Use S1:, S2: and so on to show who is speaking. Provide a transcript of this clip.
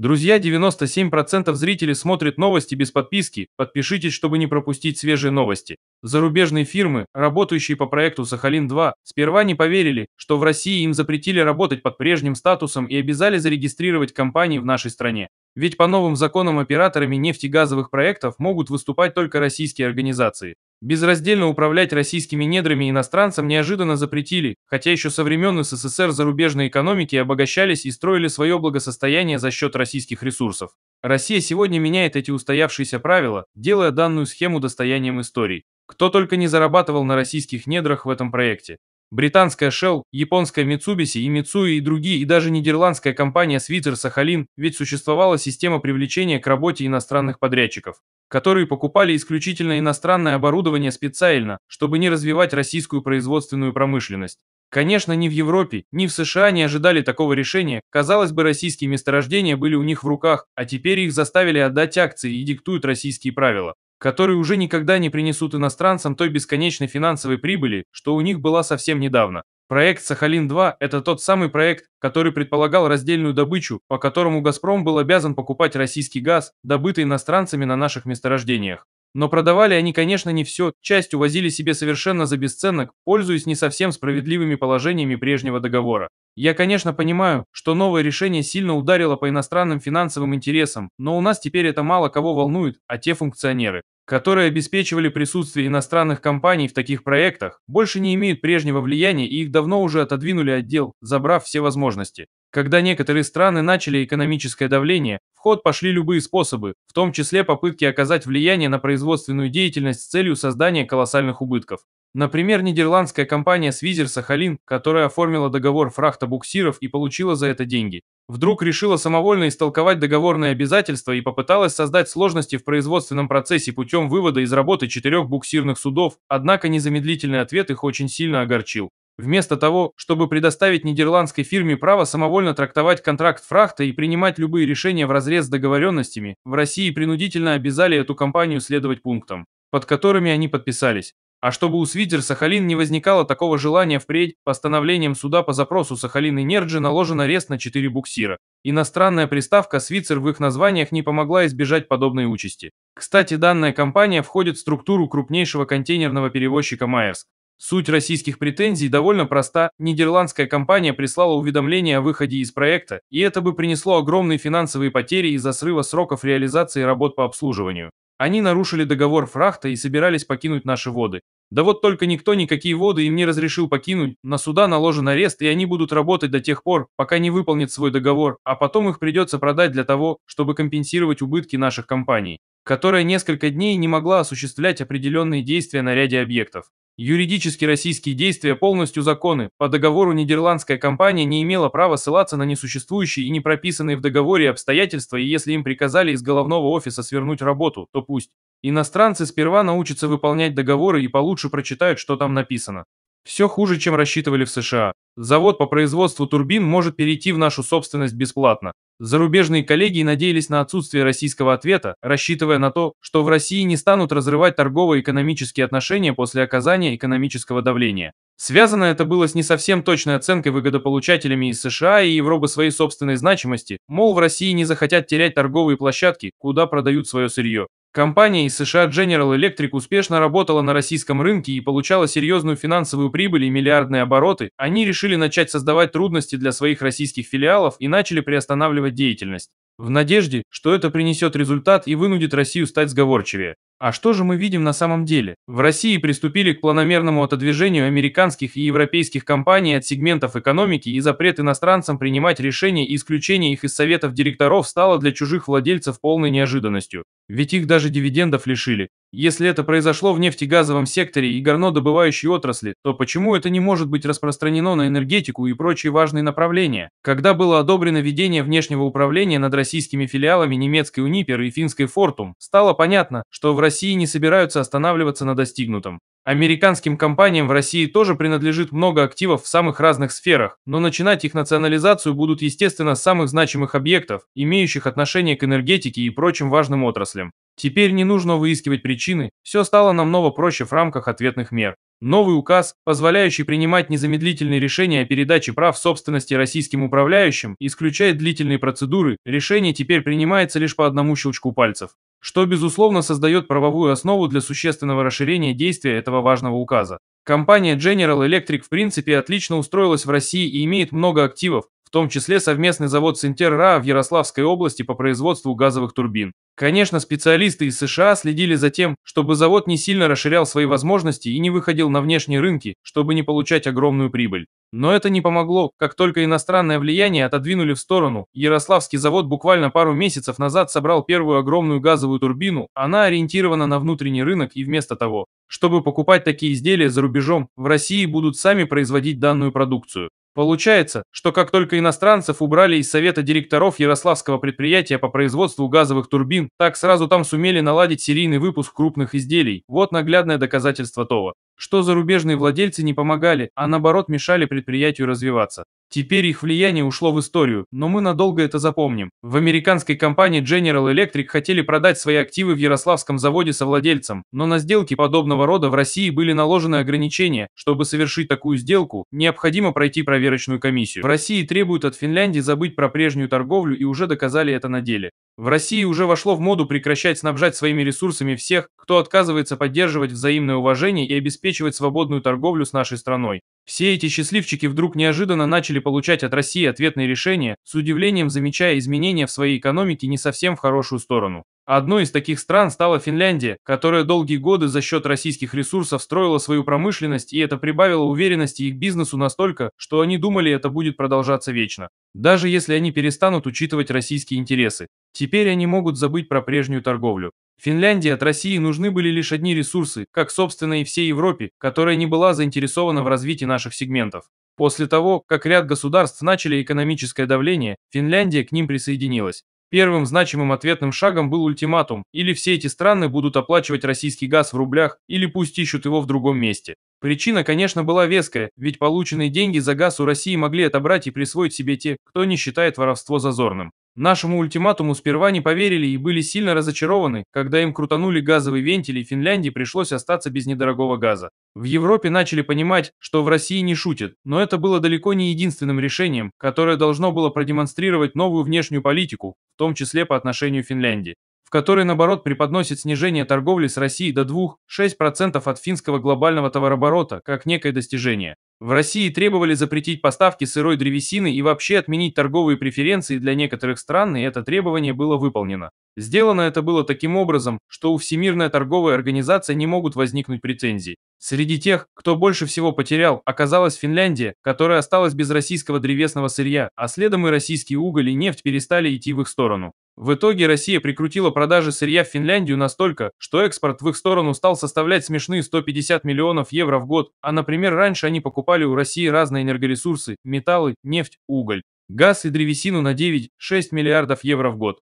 S1: Друзья, 97% зрителей смотрят новости без подписки. Подпишитесь, чтобы не пропустить свежие новости. Зарубежные фирмы, работающие по проекту Сахалин-2, сперва не поверили, что в России им запретили работать под прежним статусом и обязали зарегистрировать компании в нашей стране. Ведь по новым законам операторами нефтегазовых проектов могут выступать только российские организации. Безраздельно управлять российскими недрами иностранцам неожиданно запретили, хотя еще со времен СССР зарубежные экономики обогащались и строили свое благосостояние за счет российских ресурсов. Россия сегодня меняет эти устоявшиеся правила, делая данную схему достоянием истории. Кто только не зарабатывал на российских недрах в этом проекте. Британская Shell, японская Mitsubishi и Mitsui и другие, и даже нидерландская компания switzer Сахалин, ведь существовала система привлечения к работе иностранных подрядчиков, которые покупали исключительно иностранное оборудование специально, чтобы не развивать российскую производственную промышленность. Конечно, ни в Европе, ни в США не ожидали такого решения, казалось бы, российские месторождения были у них в руках, а теперь их заставили отдать акции и диктуют российские правила которые уже никогда не принесут иностранцам той бесконечной финансовой прибыли, что у них была совсем недавно. Проект «Сахалин-2» – это тот самый проект, который предполагал раздельную добычу, по которому «Газпром» был обязан покупать российский газ, добытый иностранцами на наших месторождениях. Но продавали они, конечно, не все, часть увозили себе совершенно за бесценок, пользуясь не совсем справедливыми положениями прежнего договора. Я, конечно, понимаю, что новое решение сильно ударило по иностранным финансовым интересам, но у нас теперь это мало кого волнует, а те функционеры которые обеспечивали присутствие иностранных компаний в таких проектах, больше не имеют прежнего влияния и их давно уже отодвинули отдел, забрав все возможности. Когда некоторые страны начали экономическое давление, в ход пошли любые способы, в том числе попытки оказать влияние на производственную деятельность с целью создания колоссальных убытков. Например, нидерландская компания Свизер Сахалин, которая оформила договор фрахта буксиров и получила за это деньги вдруг решила самовольно истолковать договорные обязательства и попыталась создать сложности в производственном процессе путем вывода из работы четырех буксирных судов, однако незамедлительный ответ их очень сильно огорчил. Вместо того, чтобы предоставить нидерландской фирме право самовольно трактовать контракт фрахта и принимать любые решения в разрез с договоренностями, в России принудительно обязали эту компанию следовать пунктам, под которыми они подписались. А чтобы у Свитер Сахалин не возникало такого желания впредь, постановлением суда по запросу Сахалин и Нерджи наложен арест на четыре буксира. Иностранная приставка «Свитцер» в их названиях не помогла избежать подобной участи. Кстати, данная компания входит в структуру крупнейшего контейнерного перевозчика «Майерск». Суть российских претензий довольно проста. Нидерландская компания прислала уведомление о выходе из проекта, и это бы принесло огромные финансовые потери из-за срыва сроков реализации работ по обслуживанию. Они нарушили договор фрахта и собирались покинуть наши воды. Да вот только никто никакие воды им не разрешил покинуть, на суда наложен арест, и они будут работать до тех пор, пока не выполнят свой договор, а потом их придется продать для того, чтобы компенсировать убытки наших компаний, которая несколько дней не могла осуществлять определенные действия на ряде объектов. Юридически российские действия полностью законы. По договору нидерландская компания не имела права ссылаться на несуществующие и не прописанные в договоре обстоятельства, и если им приказали из головного офиса свернуть работу, то пусть. Иностранцы сперва научатся выполнять договоры и получше прочитают, что там написано. Все хуже, чем рассчитывали в США. Завод по производству турбин может перейти в нашу собственность бесплатно. Зарубежные коллеги надеялись на отсутствие российского ответа, рассчитывая на то, что в России не станут разрывать торгово-экономические отношения после оказания экономического давления. Связано это было с не совсем точной оценкой выгодополучателями из США и Европы своей собственной значимости, мол, в России не захотят терять торговые площадки, куда продают свое сырье. Компания из США General Electric успешно работала на российском рынке и получала серьезную финансовую прибыль и миллиардные обороты, они решили начать создавать трудности для своих российских филиалов и начали приостанавливать деятельность. В надежде, что это принесет результат и вынудит Россию стать сговорчивее. А что же мы видим на самом деле? В России приступили к планомерному отодвижению американских и европейских компаний от сегментов экономики и запрет иностранцам принимать решения и исключение их из советов директоров стало для чужих владельцев полной неожиданностью. Ведь их даже дивидендов лишили, если это произошло в нефтегазовом секторе и горнодобывающей отрасли, то почему это не может быть распространено на энергетику и прочие важные направления? Когда было одобрено ведение внешнего управления над российскими филиалами немецкой Унипер и финской Фортум, стало понятно, что в России не собираются останавливаться на достигнутом. Американским компаниям в России тоже принадлежит много активов в самых разных сферах, но начинать их национализацию будут, естественно, с самых значимых объектов, имеющих отношение к энергетике и прочим важным отраслям. Теперь не нужно выискивать причины, все стало намного проще в рамках ответных мер. Новый указ, позволяющий принимать незамедлительные решения о передаче прав собственности российским управляющим, исключает длительные процедуры, решение теперь принимается лишь по одному щелчку пальцев, что, безусловно, создает правовую основу для существенного расширения действия этого важного указа. Компания General Electric в принципе отлично устроилась в России и имеет много активов, в том числе совместный завод Синтерра в Ярославской области по производству газовых турбин. Конечно, специалисты из США следили за тем, чтобы завод не сильно расширял свои возможности и не выходил на внешние рынки, чтобы не получать огромную прибыль. Но это не помогло, как только иностранное влияние отодвинули в сторону. Ярославский завод буквально пару месяцев назад собрал первую огромную газовую турбину, она ориентирована на внутренний рынок и вместо того, чтобы покупать такие изделия за рубежом, в России будут сами производить данную продукцию. Получается, что как только иностранцев убрали из совета директоров Ярославского предприятия по производству газовых турбин, так сразу там сумели наладить серийный выпуск крупных изделий. Вот наглядное доказательство того, что зарубежные владельцы не помогали, а наоборот мешали предприятию развиваться. Теперь их влияние ушло в историю, но мы надолго это запомним. В американской компании General Electric хотели продать свои активы в Ярославском заводе совладельцам, но на сделки подобного рода в России были наложены ограничения. Чтобы совершить такую сделку, необходимо пройти проверочную комиссию. В России требуют от Финляндии забыть про прежнюю торговлю и уже доказали это на деле. В России уже вошло в моду прекращать снабжать своими ресурсами всех, кто отказывается поддерживать взаимное уважение и обеспечивать свободную торговлю с нашей страной. Все эти счастливчики вдруг неожиданно начали получать от России ответные решения, с удивлением замечая изменения в своей экономике не совсем в хорошую сторону. Одной из таких стран стала Финляндия, которая долгие годы за счет российских ресурсов строила свою промышленность, и это прибавило уверенности их бизнесу настолько, что они думали, это будет продолжаться вечно. Даже если они перестанут учитывать российские интересы. Теперь они могут забыть про прежнюю торговлю. Финляндии от России нужны были лишь одни ресурсы, как, собственно, и всей Европе, которая не была заинтересована в развитии наших сегментов. После того, как ряд государств начали экономическое давление, Финляндия к ним присоединилась. Первым значимым ответным шагом был ультиматум, или все эти страны будут оплачивать российский газ в рублях, или пусть ищут его в другом месте. Причина, конечно, была веская, ведь полученные деньги за газ у России могли отобрать и присвоить себе те, кто не считает воровство зазорным. Нашему ультиматуму сперва не поверили и были сильно разочарованы, когда им крутанули газовый вентиль и Финляндии пришлось остаться без недорогого газа. В Европе начали понимать, что в России не шутят, но это было далеко не единственным решением, которое должно было продемонстрировать новую внешнюю политику, в том числе по отношению к Финляндии в которой, наоборот, преподносит снижение торговли с Россией до 2-6% от финского глобального товарооборота как некое достижение. В России требовали запретить поставки сырой древесины и вообще отменить торговые преференции для некоторых стран, и это требование было выполнено. Сделано это было таким образом, что у Всемирная торговая организация не могут возникнуть претензий. Среди тех, кто больше всего потерял, оказалась Финляндия, которая осталась без российского древесного сырья, а следом и российский уголь и нефть перестали идти в их сторону. В итоге Россия прикрутила продажи сырья в Финляндию настолько, что экспорт в их сторону стал составлять смешные 150 миллионов евро в год, а, например, раньше они покупали у России разные энергоресурсы – металлы, нефть, уголь, газ и древесину на 9-6 миллиардов евро в год.